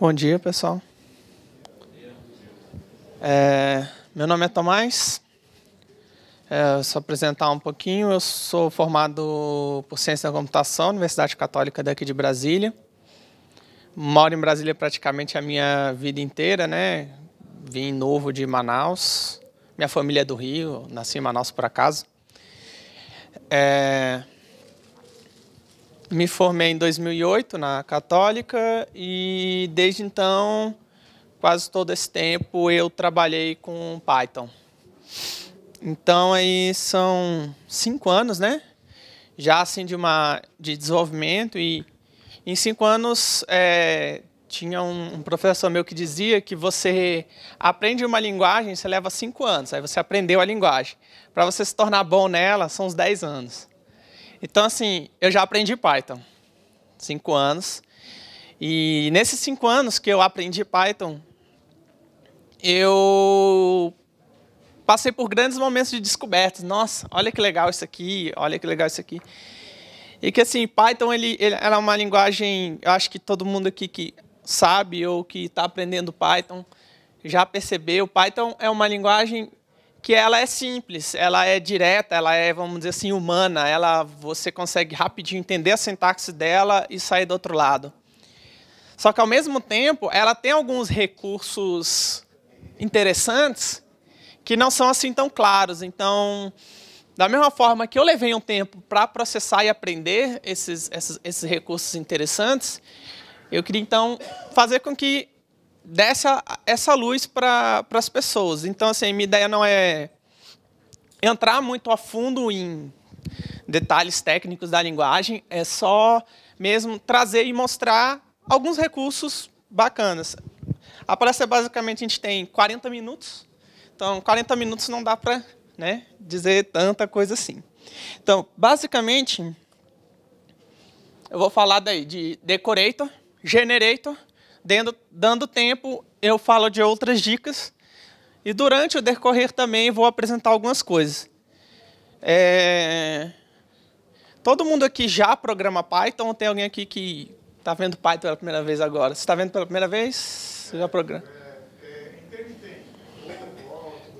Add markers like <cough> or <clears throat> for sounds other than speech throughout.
Bom dia, pessoal. É, meu nome é Tomás. É, só apresentar um pouquinho. Eu sou formado por Ciência da Computação, Universidade Católica daqui de Brasília. Moro em Brasília praticamente a minha vida inteira, né? Vim novo de Manaus. Minha família é do Rio, nasci em Manaus por acaso. É, me formei em 2008 na Católica e desde então, quase todo esse tempo, eu trabalhei com Python. Então aí são cinco anos, né? Já assim de uma de desenvolvimento e em cinco anos é, tinha um, professor meu que dizia que você aprende uma linguagem, você leva cinco anos, aí você aprendeu a linguagem. Para você se tornar bom nela, são uns dez anos. Então, assim, eu já aprendi Python. Cinco anos. E nesses cinco anos que eu aprendi Python, eu passei por grandes momentos de descobertas. Nossa, olha que legal isso aqui, olha que legal isso aqui. E que assim, Python ele, ele era uma linguagem, eu acho que todo mundo aqui que sabe ou que está aprendendo Python já percebeu. Python é uma linguagem que ela é simples, ela é direta, ela é, vamos dizer assim, humana, ela você consegue rapidinho entender a sintaxe dela e sair do outro lado. Só que ao mesmo tempo, ela tem alguns recursos interessantes que não são assim tão claros. Então, da mesma forma que eu levei um tempo para processar e aprender esses, esses, esses recursos interessantes, eu queria então fazer com que dessa essa luz para as pessoas. Então, assim, minha ideia não é entrar muito a fundo em detalhes técnicos da linguagem, é só mesmo trazer e mostrar alguns recursos bacanas. A palestra, basicamente, a gente tem 40 minutos, então 40 minutos não dá para né, dizer tanta coisa assim. Então, basicamente, eu vou falar daí de decorator, generator, dando tempo, eu falo de outras dicas. E durante o decorrer também vou apresentar algumas coisas. É... Todo mundo aqui já programa Python ou tem alguém aqui que está vendo Python pela primeira vez agora? Você está vendo pela primeira vez? Você já programa? É, é,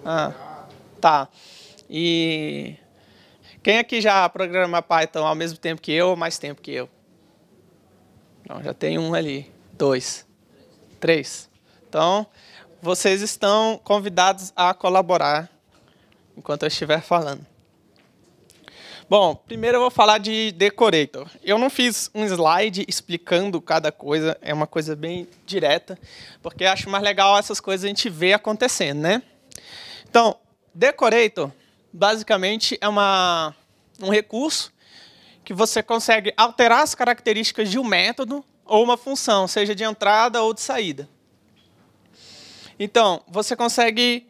ah, tá. E quem aqui já programa Python ao mesmo tempo que eu ou mais tempo que eu? Não, já tem um ali, dois. Três. Então, vocês estão convidados a colaborar enquanto eu estiver falando. Bom, primeiro eu vou falar de decorator. Eu não fiz um slide explicando cada coisa, é uma coisa bem direta, porque acho mais legal essas coisas a gente ver acontecendo, né? Então, decorator basicamente é uma, um recurso que você consegue alterar as características de um método ou uma função, seja de entrada ou de saída. Então, você consegue,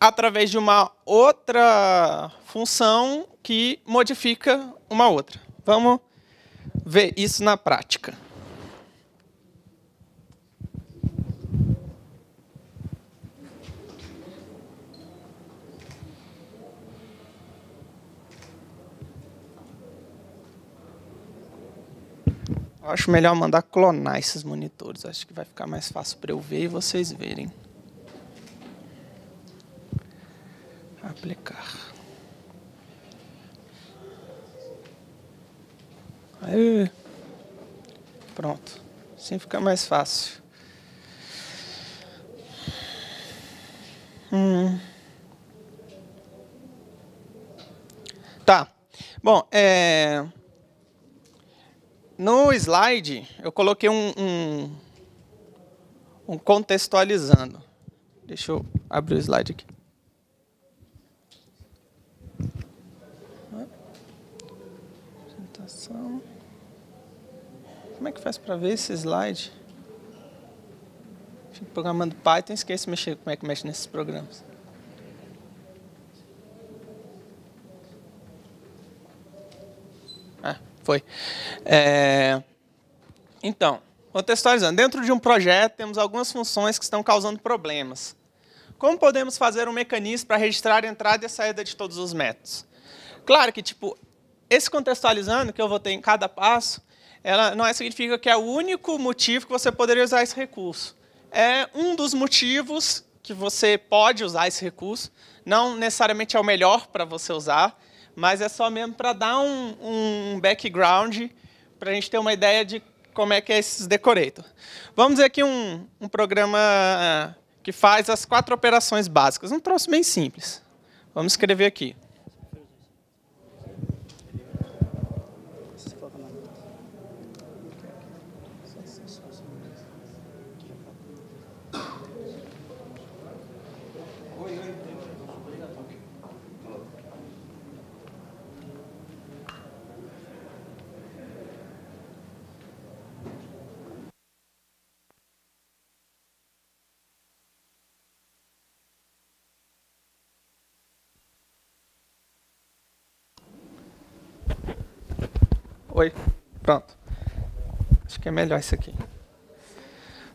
através de uma outra função que modifica uma outra. Vamos ver isso na prática. Eu acho melhor mandar clonar esses monitores. Acho que vai ficar mais fácil para eu ver e vocês verem. Aplicar. Aí. Pronto. Assim fica mais fácil. Hum. Tá. Bom, é... No slide, eu coloquei um, um, um contextualizando. Deixa eu abrir o slide aqui. Apresentação. Como é que faz para ver esse slide? Fico programando Python, esqueço mexer como é que mexe nesses programas. foi. É... Então, contextualizando, dentro de um projeto temos algumas funções que estão causando problemas. Como podemos fazer um mecanismo para registrar a entrada e a saída de todos os métodos? Claro que, tipo, esse contextualizando que eu vou ter em cada passo, ela não é, significa que é o único motivo que você poderia usar esse recurso. É um dos motivos que você pode usar esse recurso, não necessariamente é o melhor para você usar, mas é só mesmo para dar um, um background, para a gente ter uma ideia de como é que é esses decorator. Vamos aqui um, um programa que faz as quatro operações básicas, um troço bem simples. Vamos escrever aqui. Oi. Pronto. Acho que é melhor isso aqui.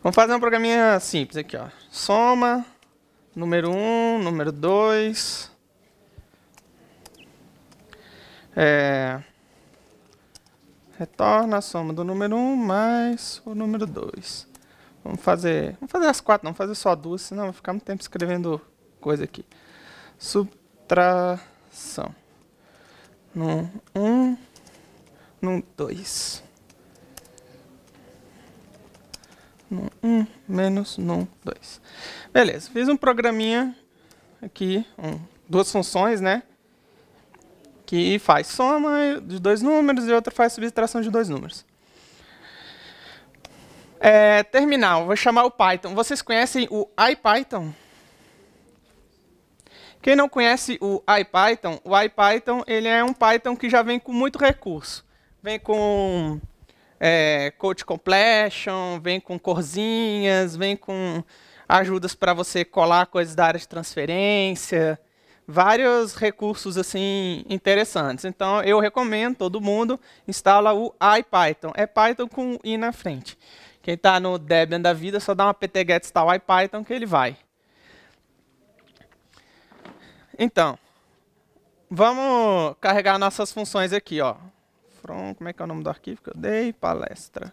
Vamos fazer um programinha simples aqui, ó. Soma, número 1, um, número 2. É... Retorna a soma do número 1 um mais o número 2. Vamos fazer, vamos fazer as quatro, não, vamos fazer só duas, senão vai ficar muito tempo escrevendo coisa aqui. Subtração. No 1, um, num 2. Num 1, um, menos num 2. Beleza, fiz um programinha aqui, um, duas funções, né? Que faz soma de dois números e outra faz subtração de dois números. É, terminal, vou chamar o Python. Vocês conhecem o IPython? Quem não conhece o IPython, o IPython ele é um Python que já vem com muito recurso vem com é, Coach Completion, vem com corzinhas, vem com ajudas para você colar coisas da área de transferência, vários recursos assim interessantes. Então eu recomendo todo mundo instala o IPython. É Python com i na frente. Quem está no Debian da vida, só dá uma ptget install IPython que ele vai. Então, vamos carregar nossas funções aqui, ó. From, como é que é o nome do arquivo que eu dei? Palestra.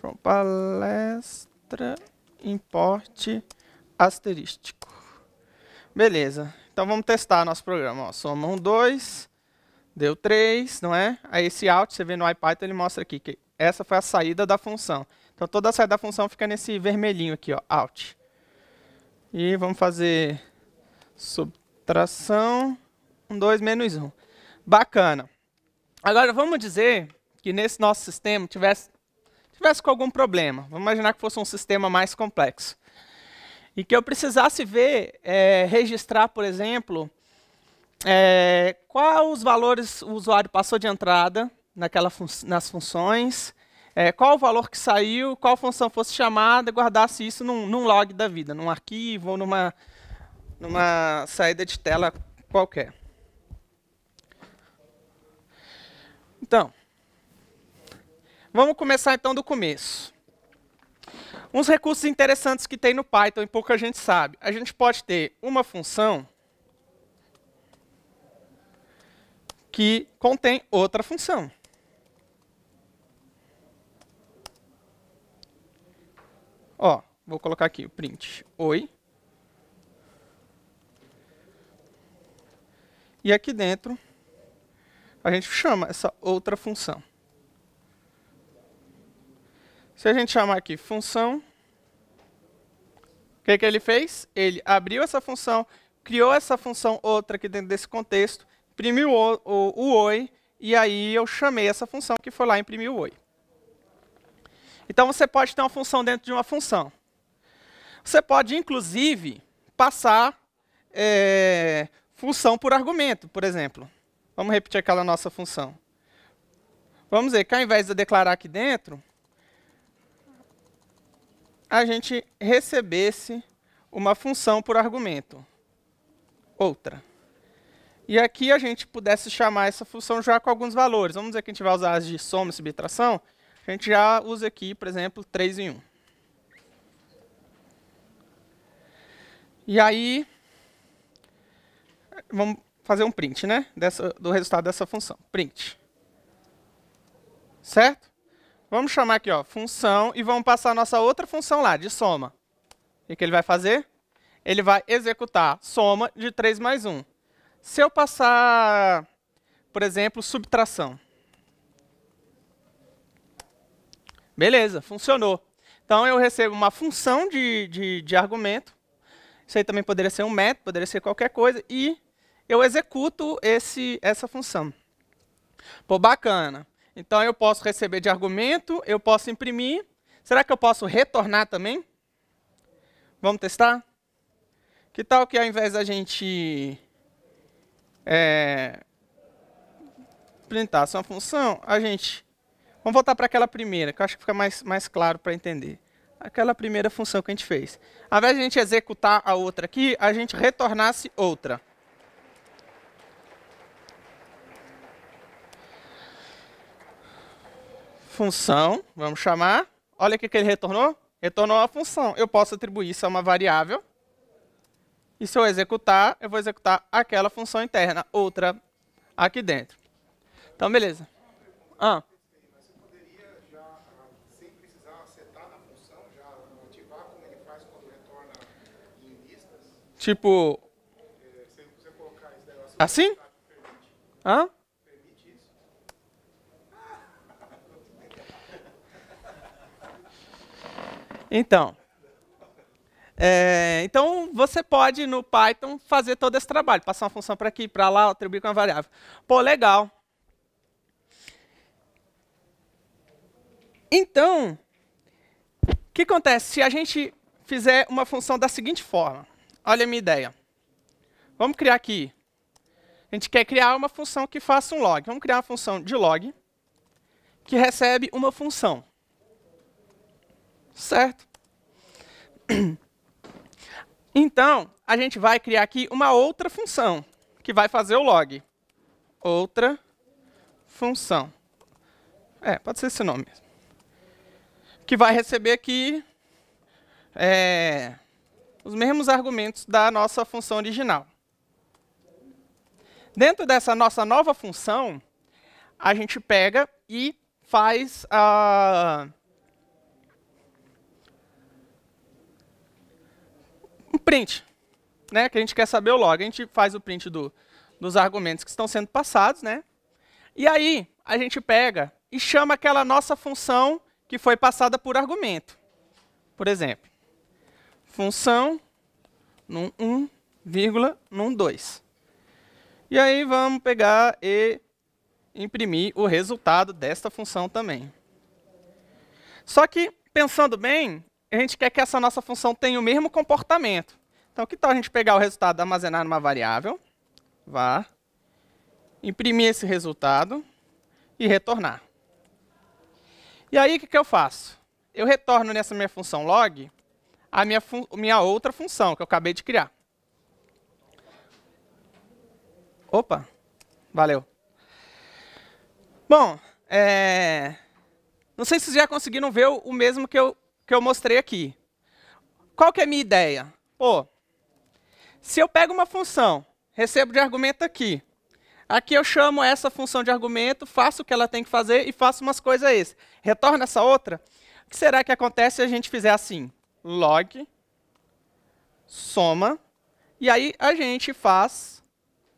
From palestra, import asterístico. Beleza. Então vamos testar nosso programa. Ó, soma 1, 2, deu 3, não é? Aí esse out, você vê no IPython, ele mostra aqui que essa foi a saída da função. Então toda a saída da função fica nesse vermelhinho aqui, ó, out. E vamos fazer subtração 1, 2, menos 1. Bacana. Agora, vamos dizer que nesse nosso sistema tivesse, tivesse com algum problema. Vamos imaginar que fosse um sistema mais complexo. E que eu precisasse ver, é, registrar, por exemplo, é, quais os valores o usuário passou de entrada naquela fun nas funções, é, qual o valor que saiu, qual função fosse chamada, guardasse isso num, num log da vida, num arquivo ou numa, numa saída de tela qualquer. Então, vamos começar então do começo. Uns recursos interessantes que tem no Python e pouca gente sabe. A gente pode ter uma função que contém outra função. Ó, vou colocar aqui o print oi. E aqui dentro a gente chama essa outra função. Se a gente chamar aqui função, o que, que ele fez? Ele abriu essa função, criou essa função outra aqui dentro desse contexto, imprimiu o, o, o oi, e aí eu chamei essa função que foi lá e imprimiu o oi. Então você pode ter uma função dentro de uma função. Você pode, inclusive, passar é, função por argumento, por exemplo. Vamos repetir aquela nossa função. Vamos ver que ao invés de eu declarar aqui dentro, a gente recebesse uma função por argumento. Outra. E aqui a gente pudesse chamar essa função já com alguns valores. Vamos dizer que a gente vai usar as de soma e subtração. A gente já usa aqui, por exemplo, 3 em 1. E aí, vamos fazer um print né, dessa, do resultado dessa função. Print. Certo? Vamos chamar aqui ó, função e vamos passar a nossa outra função lá, de soma. O que ele vai fazer? Ele vai executar soma de 3 mais 1. Se eu passar, por exemplo, subtração. Beleza, funcionou. Então eu recebo uma função de, de, de argumento. Isso aí também poderia ser um método, poderia ser qualquer coisa. E eu executo esse, essa função. Pô, bacana. Então, eu posso receber de argumento, eu posso imprimir. Será que eu posso retornar também? Vamos testar? Que tal que ao invés da gente é, printar só uma função, a gente... Vamos voltar para aquela primeira, que eu acho que fica mais, mais claro para entender. Aquela primeira função que a gente fez. Ao invés de a gente executar a outra aqui, a gente retornasse outra. função, vamos chamar. Olha o que, que ele retornou. Retornou a função. Eu posso atribuir isso a uma variável. E se eu executar, eu vou executar aquela função interna, outra aqui dentro. Então, beleza. Ah. Tipo. É, assim? Hã? Então. É, então, você pode, no Python, fazer todo esse trabalho. Passar uma função para aqui, para lá, atribuir com uma variável. Pô, legal. Então, o que acontece se a gente fizer uma função da seguinte forma? Olha a minha ideia. Vamos criar aqui. A gente quer criar uma função que faça um log. Vamos criar uma função de log que recebe uma função. Certo? <clears throat> Então, a gente vai criar aqui uma outra função, que vai fazer o log. Outra função. É, pode ser esse nome mesmo. Que vai receber aqui é, os mesmos argumentos da nossa função original. Dentro dessa nossa nova função, a gente pega e faz a... Uh, print, né? Que a gente quer saber o log. A gente faz o print do, dos argumentos que estão sendo passados, né? E aí a gente pega e chama aquela nossa função que foi passada por argumento. Por exemplo, função num 1, vírgula, num 2. E aí vamos pegar e imprimir o resultado desta função também. Só que, pensando bem, a gente quer que essa nossa função tenha o mesmo comportamento. Então, que tal a gente pegar o resultado, armazenar numa variável, vá, imprimir esse resultado e retornar. E aí, o que, que eu faço? Eu retorno nessa minha função log a minha, minha outra função que eu acabei de criar. Opa, valeu. Bom, é... não sei se vocês já conseguiram ver o, o mesmo que eu, que eu mostrei aqui. Qual que é a minha ideia? Pô, se eu pego uma função, recebo de argumento aqui. Aqui eu chamo essa função de argumento, faço o que ela tem que fazer e faço umas coisas esse. Retorno essa outra. O que será que acontece se a gente fizer assim? Log, soma, e aí a gente faz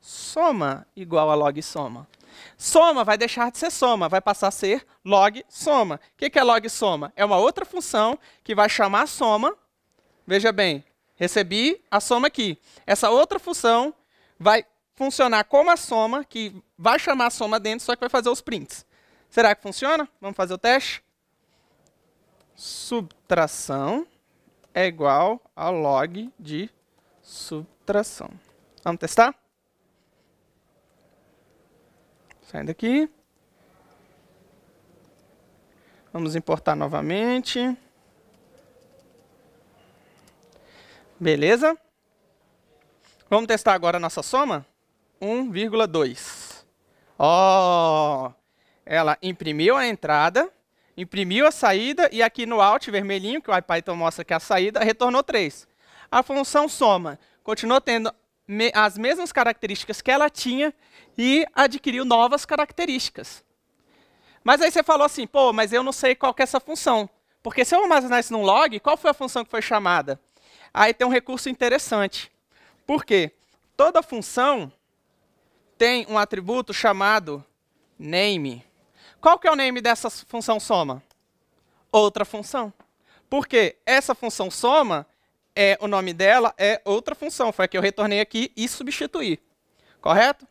soma igual a log soma. Soma vai deixar de ser soma, vai passar a ser log soma. O que é log soma? É uma outra função que vai chamar soma. Veja bem, Recebi a soma aqui. Essa outra função vai funcionar como a soma, que vai chamar a soma dentro, só que vai fazer os prints. Será que funciona? Vamos fazer o teste? Subtração é igual a log de subtração. Vamos testar? Saindo aqui. Vamos importar novamente. Beleza? Vamos testar agora a nossa soma? 1,2. Ó, oh, ela imprimiu a entrada, imprimiu a saída e aqui no alt vermelhinho, que o IPython mostra que é a saída, retornou 3. A função soma continuou tendo me as mesmas características que ela tinha e adquiriu novas características. Mas aí você falou assim, pô, mas eu não sei qual que é essa função. Porque se eu armazenar isso num log, qual foi a função que foi chamada? Aí tem um recurso interessante. Por quê? Toda função tem um atributo chamado name. Qual que é o name dessa função soma? Outra função. Porque essa função soma, é, o nome dela é outra função. Foi a que eu retornei aqui e substituí. Correto?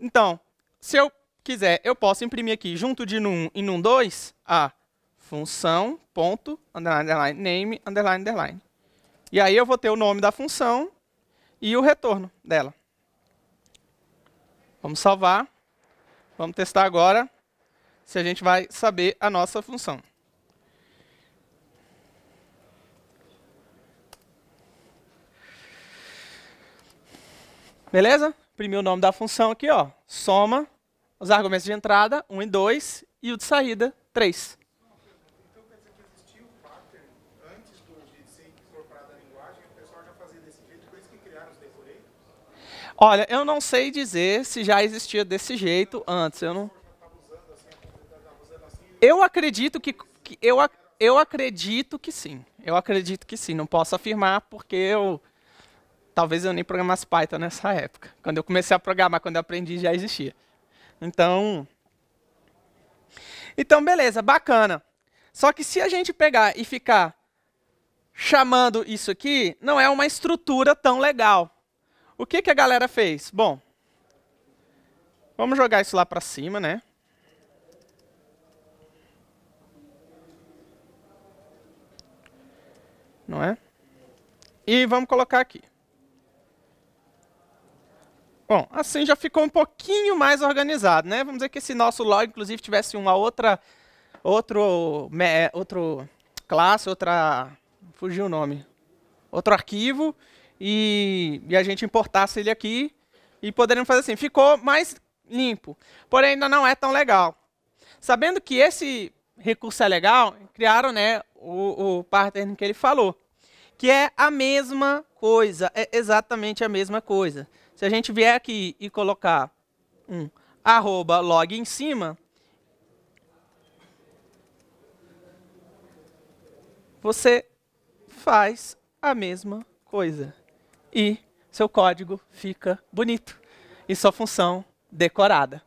Então, se eu quiser, eu posso imprimir aqui junto de num e num 2 a função ponto underline underline name underline underline. E aí eu vou ter o nome da função e o retorno dela. Vamos salvar. Vamos testar agora se a gente vai saber a nossa função. Beleza? Imprimir o nome da função aqui, ó. Soma os argumentos de entrada, 1 e 2, e o de saída, 3. Olha, eu não sei dizer se já existia desse jeito antes. Eu não. Eu acredito que, que eu, eu acredito que sim. Eu acredito que sim. Não posso afirmar porque eu talvez eu nem programasse Python nessa época. Quando eu comecei a programar, quando eu aprendi, já existia. Então, então beleza, bacana. Só que se a gente pegar e ficar chamando isso aqui, não é uma estrutura tão legal. O que, que a galera fez? Bom, vamos jogar isso lá para cima, né? Não é? E vamos colocar aqui. Bom, assim já ficou um pouquinho mais organizado, né? Vamos dizer que esse nosso log, inclusive, tivesse uma outra, outro, me, é, outro classe, outra, fugiu o nome, outro arquivo, e, e a gente importasse ele aqui e poderíamos fazer assim. Ficou mais limpo, porém ainda não é tão legal. Sabendo que esse recurso é legal, criaram né, o, o pattern que ele falou, que é a mesma coisa, é exatamente a mesma coisa. Se a gente vier aqui e colocar um arroba log em cima, você faz a mesma coisa e seu código fica bonito e sua função decorada.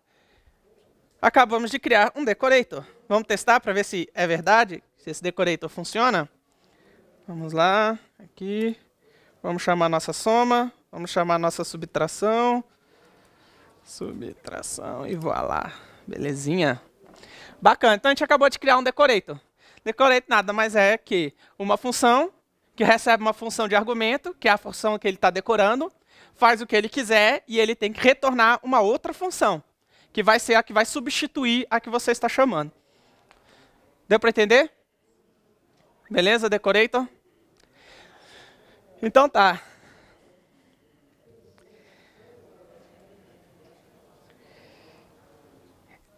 Acabamos de criar um decorator. Vamos testar para ver se é verdade, se esse decorator funciona? Vamos lá, aqui. Vamos chamar nossa soma, vamos chamar nossa subtração. Subtração e lá. Belezinha. Bacana, então a gente acabou de criar um decorator. Decorator nada mais é que uma função que recebe uma função de argumento, que é a função que ele está decorando, faz o que ele quiser e ele tem que retornar uma outra função, que vai ser a que vai substituir a que você está chamando. Deu para entender? Beleza, decorator? Então? então tá.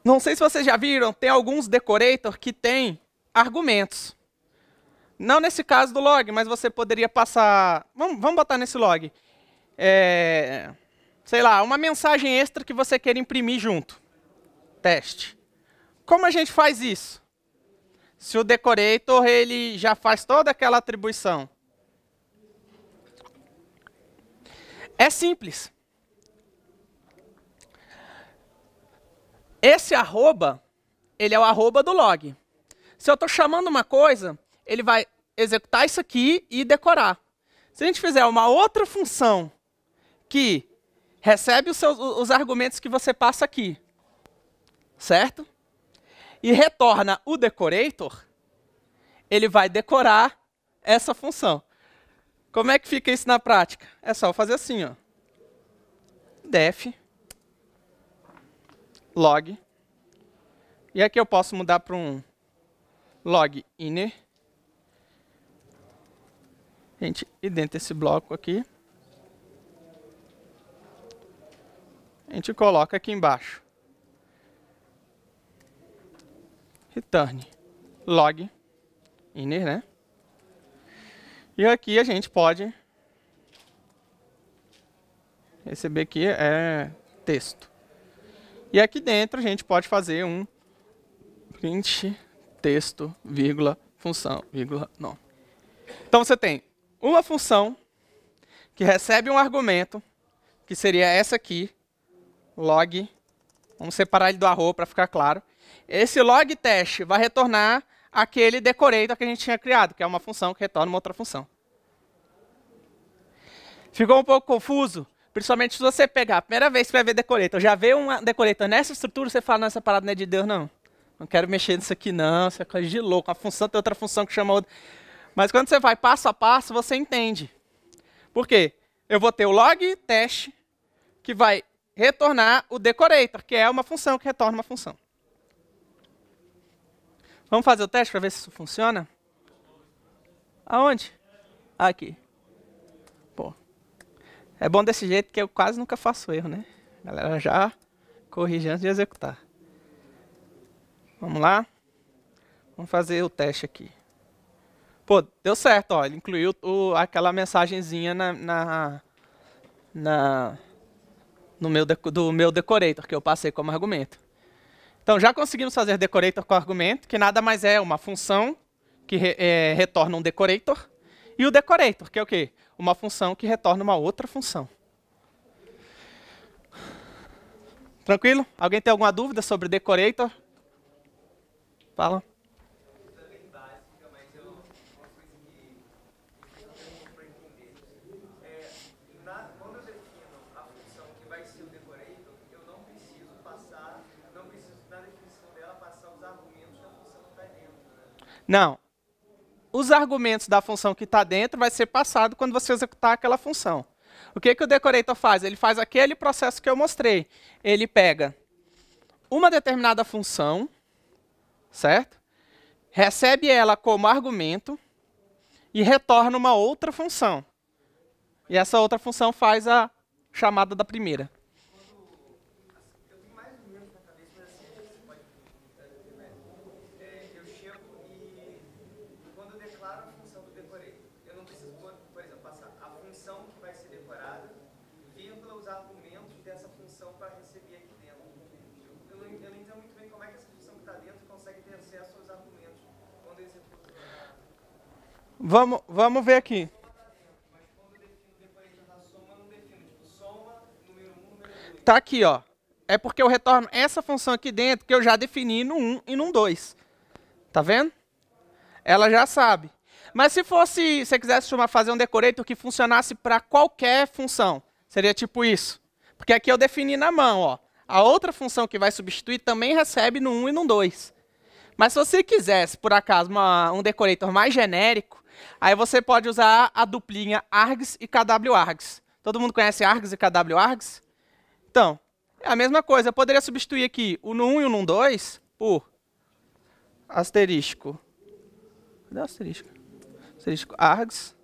Não sei se vocês já viram, tem alguns decorator que tem argumentos. Não nesse caso do log, mas você poderia passar. Vamos, vamos botar nesse log. É, sei lá, uma mensagem extra que você quer imprimir junto. Teste. Como a gente faz isso? Se o decorator ele já faz toda aquela atribuição. É simples. Esse arroba, ele é o arroba do log. Se eu estou chamando uma coisa, ele vai executar isso aqui e decorar. Se a gente fizer uma outra função que recebe os, seus, os argumentos que você passa aqui, certo? E retorna o decorator, ele vai decorar essa função. Como é que fica isso na prática? É só fazer assim, ó. def log. E aqui eu posso mudar para um log inner gente identa esse bloco aqui. A gente coloca aqui embaixo. Return log inner, né? E aqui a gente pode receber aqui é texto. E aqui dentro a gente pode fazer um print texto, vírgula, função, vírgula, não. Então você tem uma função que recebe um argumento, que seria essa aqui, log, vamos separar ele do arroba para ficar claro. Esse log teste vai retornar aquele decorator que a gente tinha criado, que é uma função que retorna uma outra função. Ficou um pouco confuso? Principalmente se você pegar a primeira vez que vai ver decorator, já vê uma decorator nessa estrutura, você fala, não, essa parada não é de Deus, não. Não quero mexer nisso aqui, não, isso é coisa de louco. A função tem outra função que chama outra. Mas quando você vai passo a passo, você entende. Por quê? Eu vou ter o log teste que vai retornar o decorator, que é uma função que retorna uma função. Vamos fazer o teste para ver se isso funciona? Aonde? Aqui. Pô. É bom desse jeito que eu quase nunca faço erro, né? A galera já corrige antes de executar. Vamos lá? Vamos fazer o teste aqui. Pô, deu certo, ó. Ele incluiu o, aquela mensagenzinha na, na, na no meu do meu decorator que eu passei como argumento. Então já conseguimos fazer decorator com argumento, que nada mais é uma função que re, é, retorna um decorator e o decorator, que é o quê? Uma função que retorna uma outra função. Tranquilo? Alguém tem alguma dúvida sobre decorator? Fala. Não. Os argumentos da função que está dentro vai ser passado quando você executar aquela função. O que, que o decorator faz? Ele faz aquele processo que eu mostrei. Ele pega uma determinada função, certo? Recebe ela como argumento e retorna uma outra função. E essa outra função faz a chamada da primeira. os argumentos dessa função para receber aqui dentro. Eu não, eu não entendo muito bem como é que essa função que está dentro consegue ter acesso aos argumentos quando Vamos, vamos ver aqui. Tá aqui, ó. É porque eu retorno essa função aqui dentro que eu já defini no 1 e no 2. Tá vendo? Ela já sabe. Mas se fosse, se você quisesse fazer um decorator que funcionasse para qualquer função, Seria tipo isso. Porque aqui eu defini na mão, ó. A outra função que vai substituir também recebe no 1 e no 2. Mas se você quisesse, por acaso, uma, um decorator mais genérico, aí você pode usar a duplinha args e kwargs. Todo mundo conhece args e kwargs? Então, é a mesma coisa. Eu poderia substituir aqui o no 1 e o no 2 por asterisco. Cadê o asterisco? Asterisco args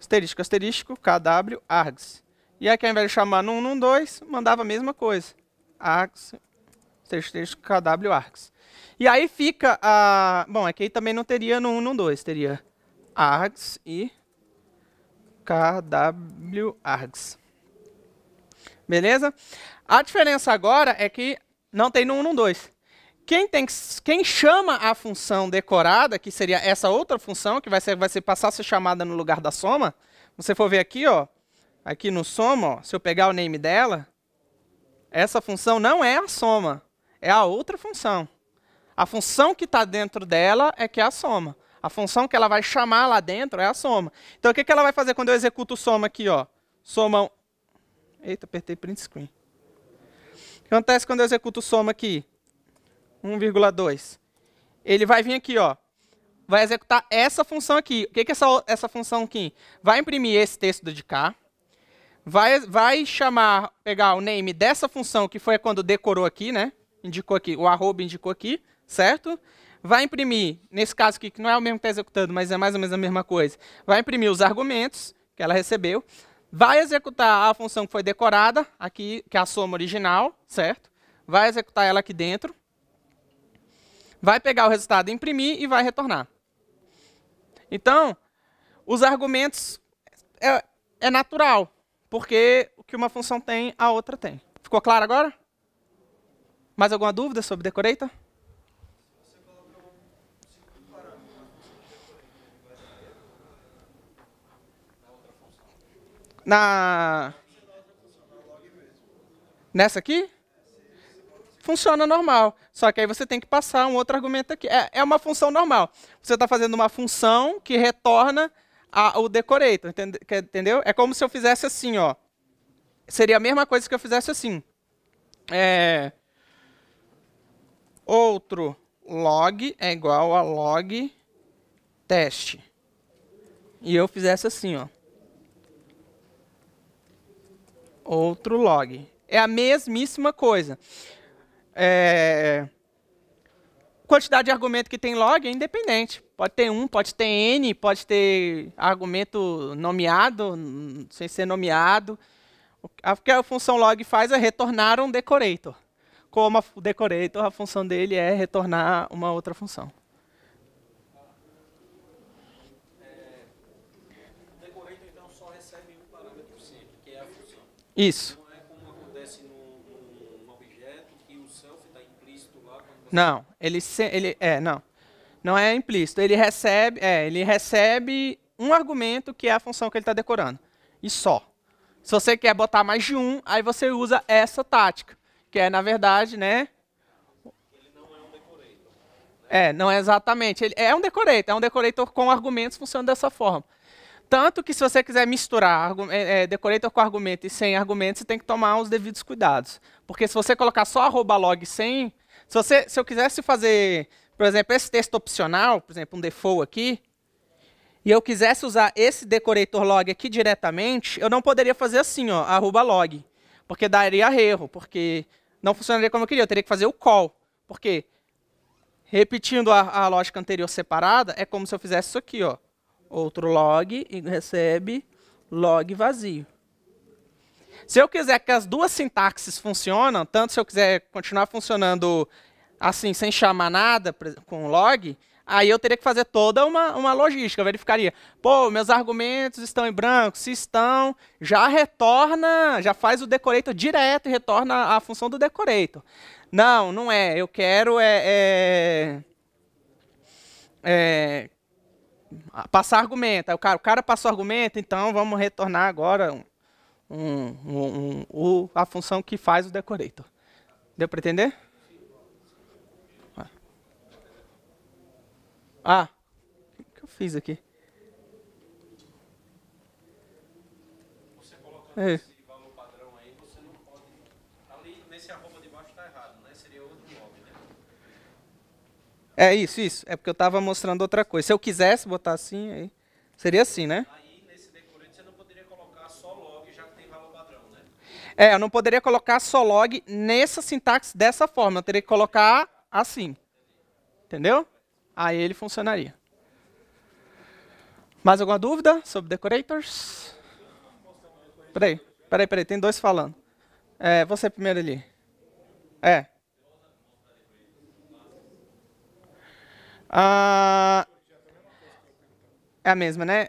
asterisco, asterisco, KW, args. E aqui ao invés de chamar no 1, 2, mandava a mesma coisa. Args, asterisco, KW, args. E aí fica a... Bom, aqui é também não teria no 1, 2. teria args e KW args. Beleza? A diferença agora é que não tem no 1, 2. Quem, tem, quem chama a função decorada, que seria essa outra função, que vai, ser, vai ser, passar a ser chamada no lugar da soma, você for ver aqui, ó, aqui no soma, ó, se eu pegar o name dela, essa função não é a soma, é a outra função. A função que está dentro dela é que é a soma. A função que ela vai chamar lá dentro é a soma. Então, o que, que ela vai fazer quando eu executo o soma aqui? Ó? Soma... Eita, apertei print screen. O que acontece quando eu executo o soma aqui? 1,2. Ele vai vir aqui, ó. Vai executar essa função aqui. O que, que é essa, essa função aqui? Vai imprimir esse texto de cá. Vai, vai chamar, pegar o name dessa função, que foi quando decorou aqui, né? Indicou aqui, o arroba indicou aqui, certo? Vai imprimir, nesse caso aqui, que não é o mesmo que está executando, mas é mais ou menos a mesma coisa. Vai imprimir os argumentos que ela recebeu. Vai executar a função que foi decorada, aqui, que é a soma original, certo? Vai executar ela aqui dentro vai pegar o resultado, imprimir e vai retornar. Então, os argumentos é, é natural, porque o que uma função tem, a outra tem. Ficou claro agora? Mais alguma dúvida sobre decorator? Na... Nessa aqui? funciona normal. Só que aí você tem que passar um outro argumento aqui. É, é uma função normal. Você está fazendo uma função que retorna a, o decorator, entendeu? É como se eu fizesse assim, ó. Seria a mesma coisa que eu fizesse assim. É, outro log é igual a log teste. E eu fizesse assim, ó. Outro log. É a mesmíssima coisa. É, quantidade de argumento que tem log é independente. Pode ter um, pode ter n, pode ter argumento nomeado, sem ser nomeado. O que a função log faz é retornar um decorator. Como o decorator, a função dele é retornar uma outra função. Isso. Não, ele, se, ele é, não. Não é implícito. Ele recebe, é, ele recebe um argumento que é a função que ele está decorando. E só. Se você quer botar mais de um, aí você usa essa tática, que é, na verdade, né? não é não é exatamente. Ele é um decorator, é um decorator com argumentos funcionando dessa forma. Tanto que se você quiser misturar é, é, decorator com argumento e sem argumento, você tem que tomar os devidos cuidados. Porque se você colocar só arroba log sem, se, você, se eu quisesse fazer, por exemplo, esse texto opcional, por exemplo, um default aqui, e eu quisesse usar esse decorator log aqui diretamente, eu não poderia fazer assim, ó, arroba log, porque daria erro, porque não funcionaria como eu queria, eu teria que fazer o call, porque repetindo a, a lógica anterior separada, é como se eu fizesse isso aqui, ó, outro log e recebe log vazio. Se eu quiser que as duas sintaxes funcionam, tanto se eu quiser continuar funcionando assim, sem chamar nada com log, aí eu teria que fazer toda uma, uma logística. verificaria, pô, meus argumentos estão em branco, se estão, já retorna, já faz o decorator direto e retorna a função do decorator. Não, não é. Eu quero é, é, é passar argumento. o cara, o cara passou argumento, então vamos retornar agora um, um, o, a função que faz o decorator. Deu para entender? Ah. ah, o que eu fiz aqui? Você coloca é. esse valor padrão aí, você não pode. Ali nesse arroba de baixo está errado, né? Seria outro nome, né? É isso, isso. É porque eu estava mostrando outra coisa. Se eu quisesse botar assim, aí seria assim, né? Ah, É, eu não poderia colocar só log nessa sintaxe dessa forma. Eu teria que colocar assim. Entendeu? Aí ele funcionaria. Mais alguma dúvida sobre decorators? Peraí, peraí, peraí. Tem dois falando. É, você primeiro ali. É. Ah, é a mesma, né?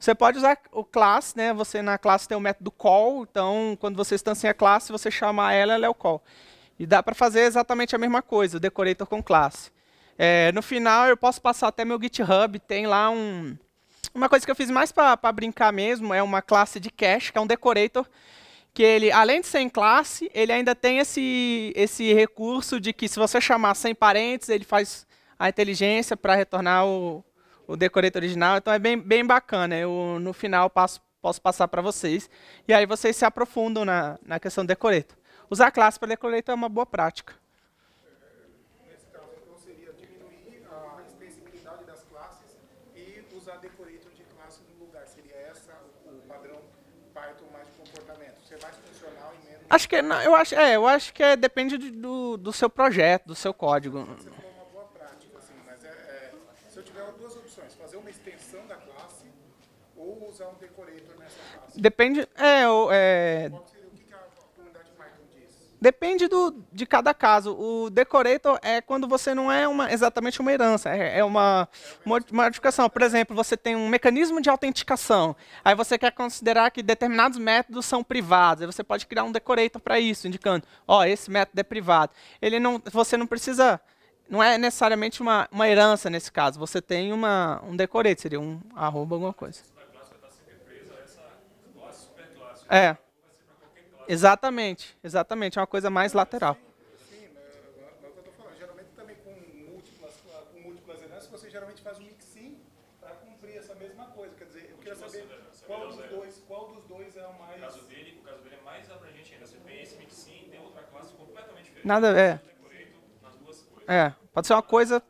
Você pode usar o class, né? Você na classe tem o método call, então quando você instancia a classe, você chama ela, ela é o call. E dá para fazer exatamente a mesma coisa, o decorator com classe. É, no final, eu posso passar até meu GitHub, tem lá um... Uma coisa que eu fiz mais para brincar mesmo é uma classe de cache, que é um decorator, que ele, além de ser em classe, ele ainda tem esse, esse recurso de que se você chamar sem parênteses, ele faz a inteligência para retornar o, o decoreto original, então é bem, bem bacana. Eu, no final, passo, posso passar para vocês. E aí vocês se aprofundam na, na questão do decoreto. Usar classe para decoreto é uma boa prática. Acho que é, não, eu acho, é, eu acho que é, depende do, do seu projeto, do seu código. É nessa Depende. É, é... Seria, o que a comunidade Python diz? Depende do, de cada caso. O decorator é quando você não é uma, exatamente uma herança, é, é uma modificação. Por exemplo, você tem um mecanismo de autenticação. Aí você quer considerar que determinados métodos são privados. Aí você pode criar um decorator para isso, indicando, ó, oh, esse método é privado. Ele não, você não precisa não é necessariamente uma, uma herança nesse caso. Você tem uma, um decorete, seria um arroba alguma coisa. É. Exatamente, exatamente. É uma coisa mais lateral. Sim, é o que eu tô falando. Geralmente também com múltiplas, com múltiplas heranças, você geralmente faz um mix mixing para cumprir essa mesma coisa. Quer dizer, eu queria saber qual dos dois, qual dos dois é o mais. O caso dele, o caso dele é mais abrangente ainda. Você tem esse mix mixing, tem outra classe completamente diferente. Nada, é. É, pode ser uma coisa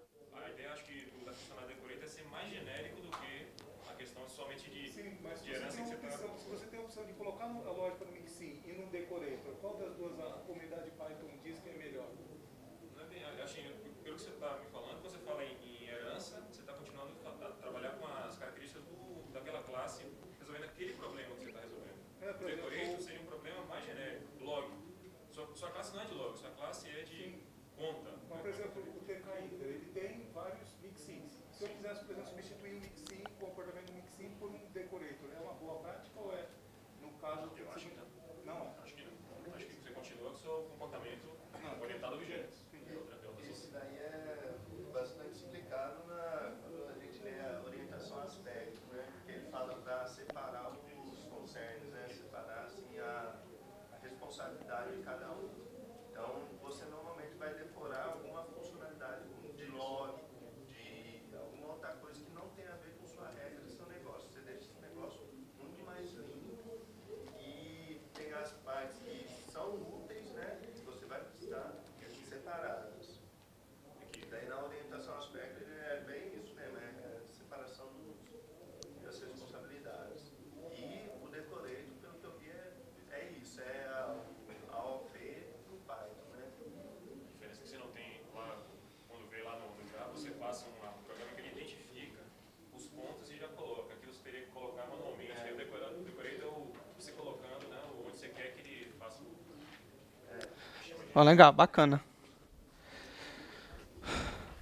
Ó, legal, bacana.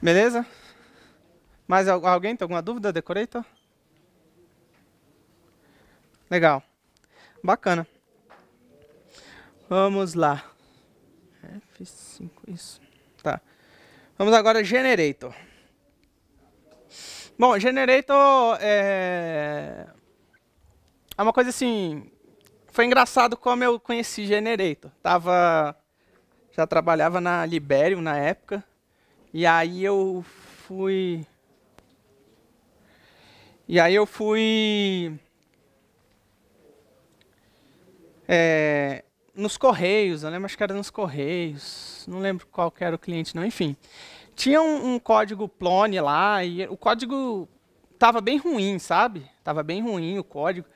Beleza? Mais alguém tem alguma dúvida, Decorator? Legal. Bacana. Vamos lá. F5, isso. Tá. Vamos agora Generator. Bom, Generator é... É uma coisa assim... Foi engraçado como eu conheci Generator. Tava já trabalhava na Libério na época. E aí eu fui. E aí eu fui. É, nos Correios, eu lembro, acho que era nos Correios, não lembro qual era o cliente, não, enfim. Tinha um, um código Plone lá, e o código tava bem ruim, sabe? Tava bem ruim o código.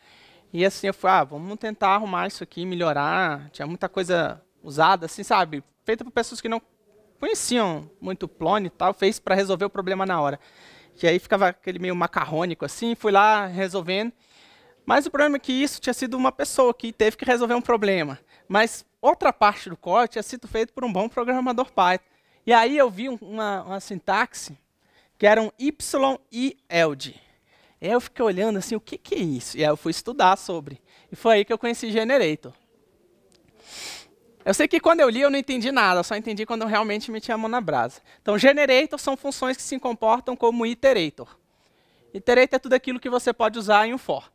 E assim, eu fui, ah, vamos tentar arrumar isso aqui, melhorar. Tinha muita coisa usada, assim, sabe? Feita por pessoas que não conheciam muito Plone e tal, fez para resolver o problema na hora. Que aí ficava aquele meio macarrônico assim, fui lá resolvendo. Mas o problema é que isso tinha sido uma pessoa que teve que resolver um problema. Mas outra parte do código tinha sido feito por um bom programador Python. E aí eu vi uma, uma sintaxe que era um Y e ELD. E aí eu fiquei olhando assim, o que, que é isso? E aí eu fui estudar sobre. E foi aí que eu conheci Generator. Eu sei que quando eu li eu não entendi nada, só entendi quando eu realmente meti a mão na brasa. Então, generator são funções que se comportam como iterator. Iterator é tudo aquilo que você pode usar em um for.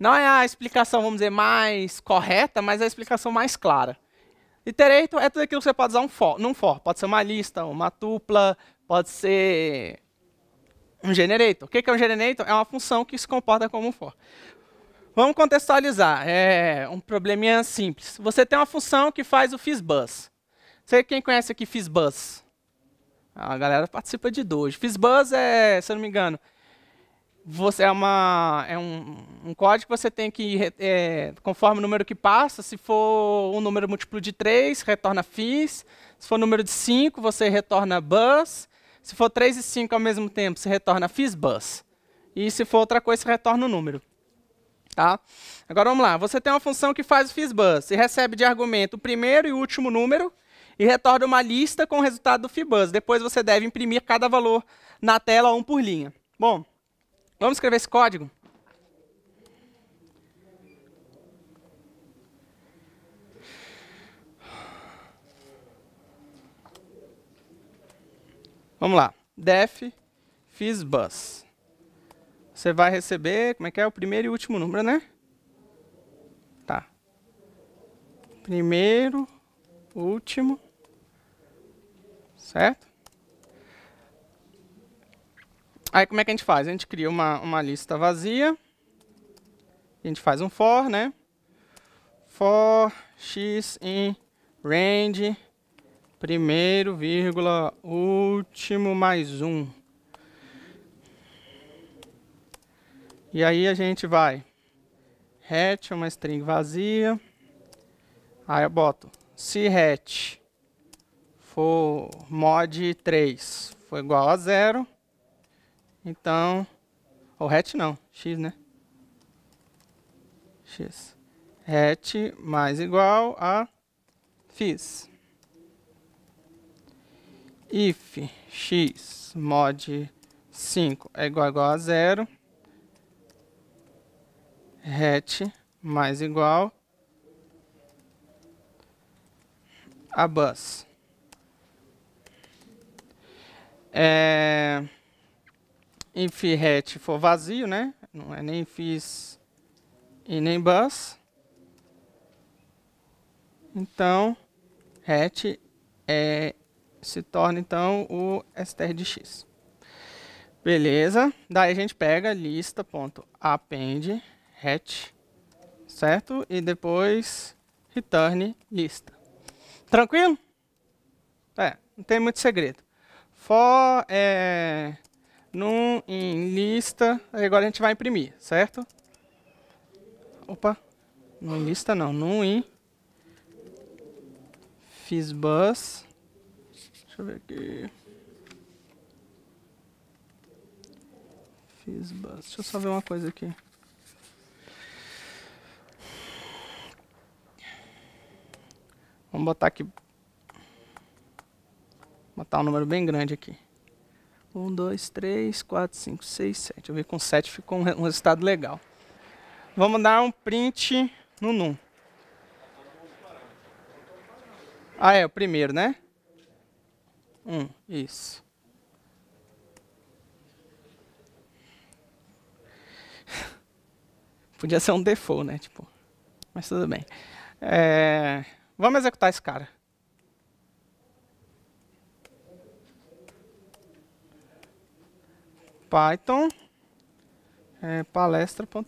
Não é a explicação, vamos dizer, mais correta, mas é a explicação mais clara. Iterator é tudo aquilo que você pode usar um for, num for. Pode ser uma lista, uma tupla, pode ser um generator. O que é um generator? É uma função que se comporta como um for. Vamos contextualizar. É um probleminha simples. Você tem uma função que faz o FizzBuzz. Você quem conhece aqui FizzBuzz? A galera participa de dois. FizzBuzz é, se eu não me engano, você é, uma, é um, um, código que você tem que, é, conforme o número que passa, se for um número múltiplo de 3, retorna fizz. Se for número de 5, você retorna bus. Se for 3 e 5 ao mesmo tempo, você retorna fizzbus. E se for outra coisa, você retorna o número. Tá? Agora vamos lá. Você tem uma função que faz o FizzBuzz e recebe de argumento o primeiro e último número e retorna uma lista com o resultado do FizzBuzz. Depois você deve imprimir cada valor na tela, um por linha. Bom, vamos escrever esse código? Vamos lá. Def FizzBuzz. Você vai receber, como é que é? O primeiro e último número, né? Tá. Primeiro, último. Certo? Aí como é que a gente faz? A gente cria uma, uma lista vazia. A gente faz um for, né? For x em range primeiro, vírgula, último mais um. E aí a gente vai hatch, uma string vazia. Aí eu boto se hatch for mod 3 for igual a zero, então, ou hatch não, x, né? x. Hatch mais igual a fiz If x mod 5 é igual, igual a zero, hat mais igual a bus. É, if hat for vazio, né? Não é nem fiz e nem bus. Então, hat é, se torna então o str de x. Beleza? Daí a gente pega lista.append hatch, certo? E depois return lista. Tranquilo? É, não tem muito segredo. For é, num em lista, agora a gente vai imprimir, certo? Opa, não lista não, num em fiz bus. Deixa eu ver aqui. Fiz bus. Deixa eu só ver uma coisa aqui. Vamos botar aqui. Botar um número bem grande aqui. 1, 2, 3, 4, 5, 6, 7. Eu vi com 7 ficou um, um resultado legal. Vamos dar um print no num. Ah, é o primeiro, né? Um, isso. <laughs> Podia ser um default, né? Tipo, mas tudo bem. É... Vamos executar esse cara. Python é, palestra.py.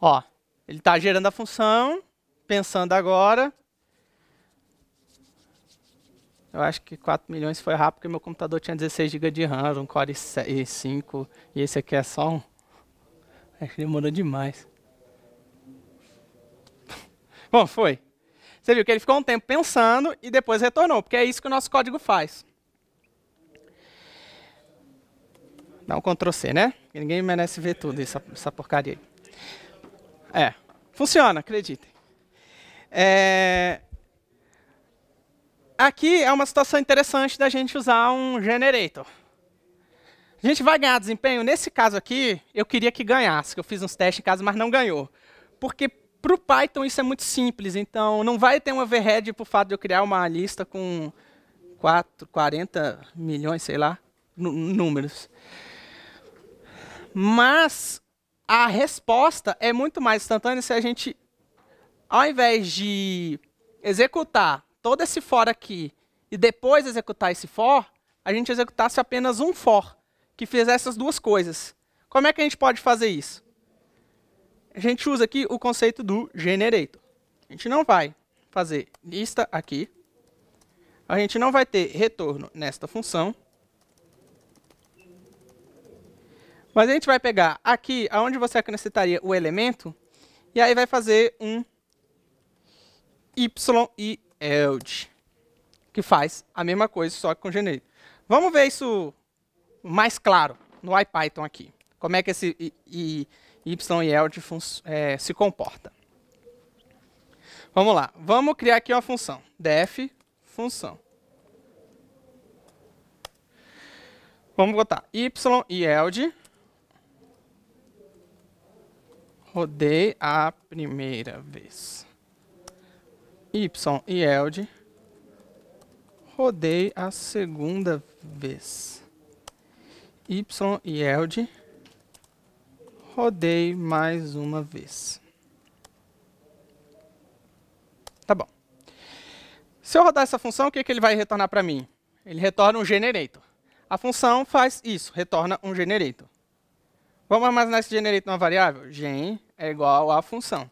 Ó, ele está gerando a função, pensando agora. Eu acho que 4 milhões foi rápido, porque meu computador tinha 16 GB de RAM, um Core i5, e esse aqui é só um... Acho que demorou demais. Bom, foi. Você viu que ele ficou um tempo pensando e depois retornou, porque é isso que o nosso código faz. Dá um Ctrl C, né? Ninguém merece ver tudo, essa, essa porcaria aí. É, funciona, acreditem. É... Aqui é uma situação interessante da gente usar um generator. A gente vai ganhar desempenho. Nesse caso aqui, eu queria que ganhasse, que eu fiz uns testes em casa, mas não ganhou. Porque para o Python isso é muito simples, então não vai ter uma overhead por fato de eu criar uma lista com 4, 40 milhões, sei lá, números. Mas a resposta é muito mais instantânea se a gente, ao invés de executar todo esse for aqui e depois executar esse for, a gente executasse apenas um for que fizesse essas duas coisas. Como é que a gente pode fazer isso? a gente usa aqui o conceito do generator. A gente não vai fazer lista aqui. A gente não vai ter retorno nesta função. Mas a gente vai pegar aqui, aonde você acrescentaria o elemento, e aí vai fazer um y e eld, que faz a mesma coisa, só que com generator. Vamos ver isso mais claro no IPython aqui. Como é que esse y e eld é, se comporta. Vamos lá. Vamos criar aqui uma função. def função. Vamos botar y e eld. Rodei a primeira vez. y e eld. Rodei a segunda vez. y e eld rodei mais uma vez. Tá bom. Se eu rodar essa função, o que, que ele vai retornar para mim? Ele retorna um generator. A função faz isso, retorna um generator. Vamos armazenar esse generator numa variável? gen é igual à função,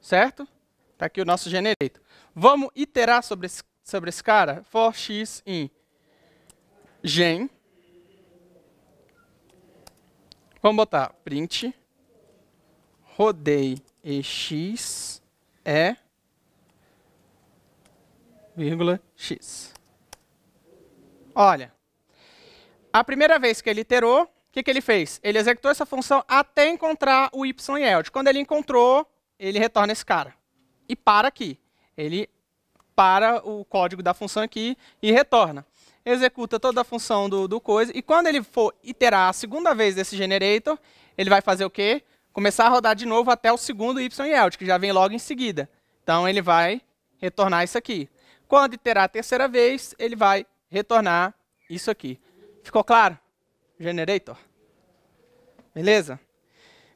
certo? Está aqui o nosso generator. Vamos iterar sobre esse, sobre esse cara? for x em gen Vamos botar print rodei x é vírgula x. Olha, a primeira vez que ele iterou, o que, que ele fez? Ele executou essa função até encontrar o y e eld. Quando ele encontrou, ele retorna esse cara. E para aqui. Ele para o código da função aqui e retorna executa toda a função do, do coisa, e quando ele for iterar a segunda vez desse generator, ele vai fazer o quê? Começar a rodar de novo até o segundo yeld, que já vem logo em seguida. Então ele vai retornar isso aqui. Quando iterar a terceira vez, ele vai retornar isso aqui. Ficou claro? Generator. Beleza?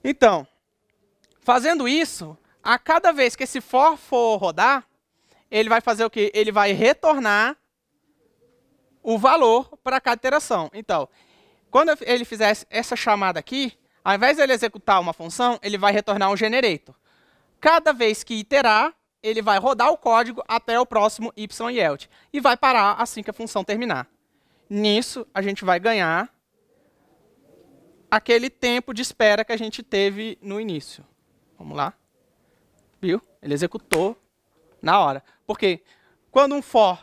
Então, fazendo isso, a cada vez que esse for for rodar, ele vai fazer o quê? Ele vai retornar o valor para cada iteração. Então, quando ele fizer essa chamada aqui, ao invés de ele executar uma função, ele vai retornar um generator. Cada vez que iterar, ele vai rodar o código até o próximo y yield e vai parar assim que a função terminar. Nisso, a gente vai ganhar aquele tempo de espera que a gente teve no início. Vamos lá. Viu? Ele executou na hora. Porque quando um for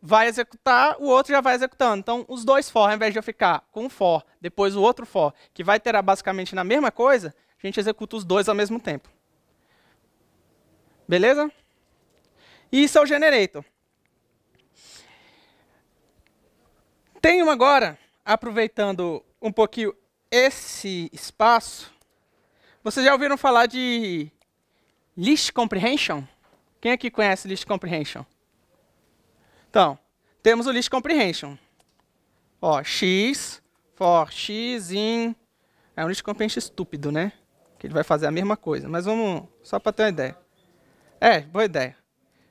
vai executar, o outro já vai executando. Então, os dois for, ao invés de eu ficar com um for, depois o outro for, que vai ter basicamente na mesma coisa, a gente executa os dois ao mesmo tempo. Beleza? E isso é o generator. Tenho agora, aproveitando um pouquinho esse espaço, vocês já ouviram falar de list comprehension? Quem aqui conhece list comprehension? Então, temos o list comprehension. Ó, x for x in... É um list comprehension estúpido, né? Que ele vai fazer a mesma coisa. Mas vamos... Só para ter uma ideia. É, boa ideia.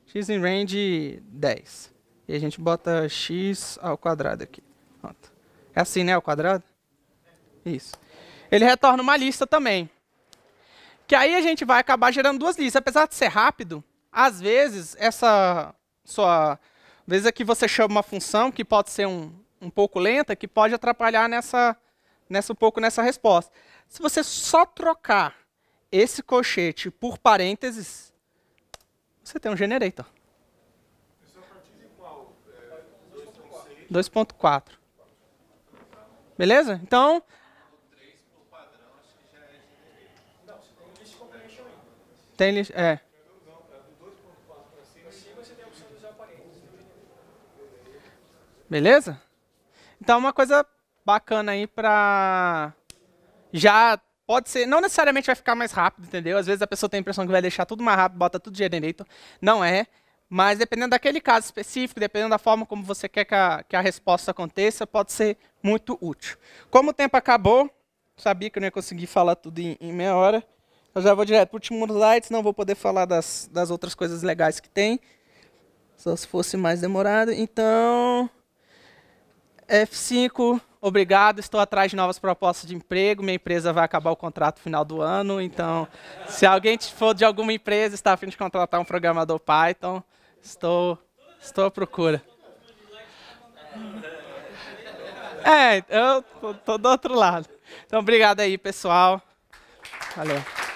x in range 10. E a gente bota x ao quadrado aqui. Pronto. É assim, né? Ao quadrado? Isso. Ele retorna uma lista também. Que aí a gente vai acabar gerando duas listas. Apesar de ser rápido, às vezes essa sua vezes aqui é você chama uma função que pode ser um, um pouco lenta, que pode atrapalhar nessa, nessa um pouco nessa resposta. Se você só trocar esse colchete por parênteses, você tem um generator. Isso é a partir de qual? É, 2.4. Beleza? Então... Tem, é. Beleza? Então, uma coisa bacana aí para Já pode ser... Não necessariamente vai ficar mais rápido, entendeu? Às vezes a pessoa tem a impressão que vai deixar tudo mais rápido, bota tudo generator. Não é. Mas dependendo daquele caso específico, dependendo da forma como você quer que a, que a resposta aconteça, pode ser muito útil. Como o tempo acabou, sabia que eu não ia conseguir falar tudo em, em meia hora. Eu já vou direto para o último slide, não vou poder falar das, das outras coisas legais que tem. Só se fosse mais demorado. Então, F5, obrigado, estou atrás de novas propostas de emprego, minha empresa vai acabar o contrato final do ano, então se alguém for de alguma empresa está a fim de contratar um programador Python, estou, estou à procura. É, eu estou tô do outro lado. Então, obrigado aí, pessoal. Valeu.